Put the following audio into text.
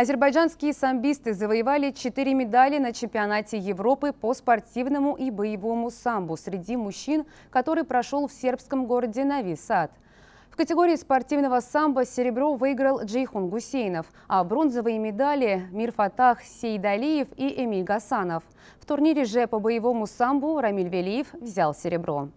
Азербайджанские самбисты завоевали четыре медали на чемпионате Европы по спортивному и боевому самбу среди мужчин, который прошел в сербском городе Нави Сад. В категории спортивного самбо серебро выиграл Джейхун Гусейнов, а бронзовые медали – Мирфатах Сейдалиев и Эмиль Гасанов. В турнире же по боевому самбу Рамиль Велиев взял серебро.